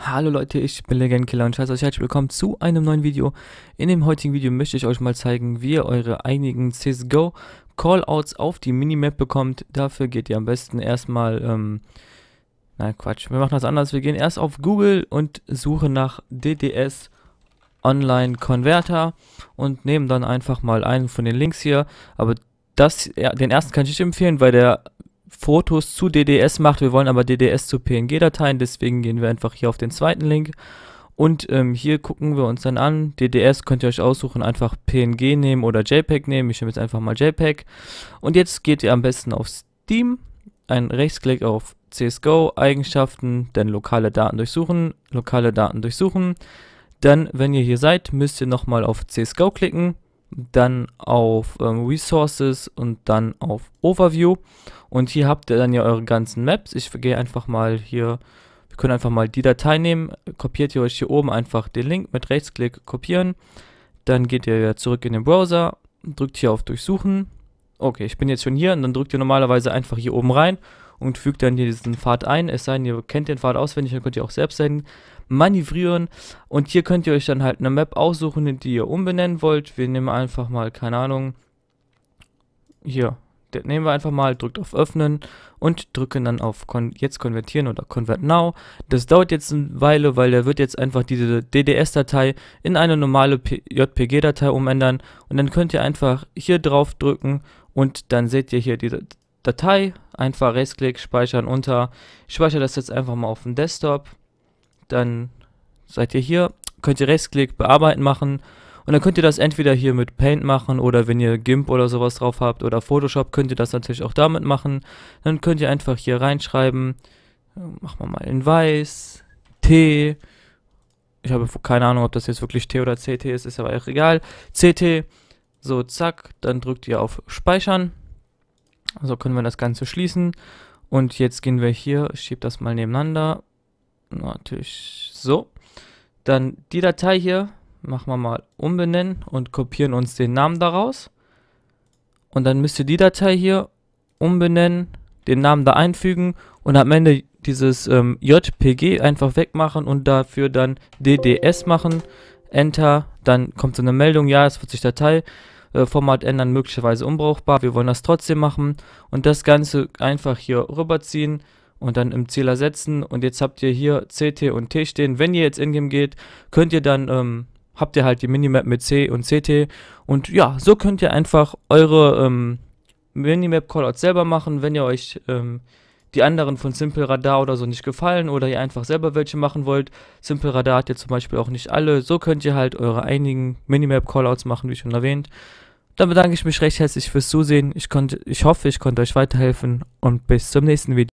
Hallo Leute, ich bin Legendkiller und heiße euch herzlich willkommen zu einem neuen Video. In dem heutigen Video möchte ich euch mal zeigen, wie ihr eure einigen CSGO Callouts auf die Minimap bekommt. Dafür geht ihr am besten erstmal, ähm, na Quatsch, wir machen das anders. Wir gehen erst auf Google und suchen nach DDS Online Converter und nehmen dann einfach mal einen von den Links hier. Aber das, ja, den ersten kann ich nicht empfehlen, weil der Fotos zu DDS macht. Wir wollen aber DDS zu PNG-Dateien, deswegen gehen wir einfach hier auf den zweiten Link. Und ähm, hier gucken wir uns dann an. DDS könnt ihr euch aussuchen, einfach PNG nehmen oder JPEG nehmen. Ich nehme jetzt einfach mal JPEG. Und jetzt geht ihr am besten auf Steam, einen Rechtsklick auf CSGO, Eigenschaften, dann lokale Daten durchsuchen, lokale Daten durchsuchen. Dann, wenn ihr hier seid, müsst ihr nochmal auf CSGO klicken dann auf ähm, Resources und dann auf Overview. Und hier habt ihr dann ja eure ganzen Maps. Ich gehe einfach mal hier, wir können einfach mal die Datei nehmen. Kopiert ihr euch hier oben einfach den Link mit Rechtsklick kopieren. Dann geht ihr ja zurück in den Browser, drückt hier auf Durchsuchen. Okay, ich bin jetzt schon hier und dann drückt ihr normalerweise einfach hier oben rein und fügt dann hier diesen Pfad ein. Es sei denn, ihr kennt den Pfad auswendig, dann könnt ihr auch selbst senden manövrieren. Und hier könnt ihr euch dann halt eine Map aussuchen, die ihr umbenennen wollt. Wir nehmen einfach mal, keine Ahnung, hier, das nehmen wir einfach mal, drückt auf Öffnen und drücken dann auf Kon Jetzt konvertieren oder Convert Now. Das dauert jetzt eine Weile, weil der wird jetzt einfach diese DDS-Datei in eine normale JPG-Datei umändern. Und dann könnt ihr einfach hier drauf drücken und dann seht ihr hier diese Datei. Einfach Rechtsklick, speichern unter. Ich speichere das jetzt einfach mal auf dem Desktop dann seid ihr hier, könnt ihr Rechtsklick bearbeiten machen und dann könnt ihr das entweder hier mit Paint machen oder wenn ihr GIMP oder sowas drauf habt oder Photoshop, könnt ihr das natürlich auch damit machen. Dann könnt ihr einfach hier reinschreiben, ähm, machen wir mal in weiß, T, ich habe keine Ahnung, ob das jetzt wirklich T oder CT ist, ist aber auch egal, CT, so zack, dann drückt ihr auf Speichern, so können wir das Ganze schließen und jetzt gehen wir hier, ich schiebe das mal nebeneinander natürlich so. Dann die Datei hier machen wir mal umbenennen und kopieren uns den Namen daraus. Und dann müsst ihr die Datei hier umbenennen, den Namen da einfügen und am Ende dieses ähm, JPG einfach wegmachen und dafür dann DDS machen. Enter, dann kommt so eine Meldung, ja, es wird sich Dateiformat äh, ändern, möglicherweise unbrauchbar. Wir wollen das trotzdem machen und das Ganze einfach hier rüberziehen und dann im Ziel ersetzen. Und jetzt habt ihr hier CT und T stehen. Wenn ihr jetzt Ingame geht, könnt ihr dann, ähm, habt ihr halt die Minimap mit C und CT. Und ja, so könnt ihr einfach eure ähm, Minimap-Callouts selber machen, wenn ihr euch ähm, die anderen von Simple Radar oder so nicht gefallen oder ihr einfach selber welche machen wollt. Simple Radar hat ihr zum Beispiel auch nicht alle. So könnt ihr halt eure einigen Minimap-Callouts machen, wie schon erwähnt. Dann bedanke ich mich recht herzlich fürs Zusehen. Ich, konnte, ich hoffe, ich konnte euch weiterhelfen und bis zum nächsten Video.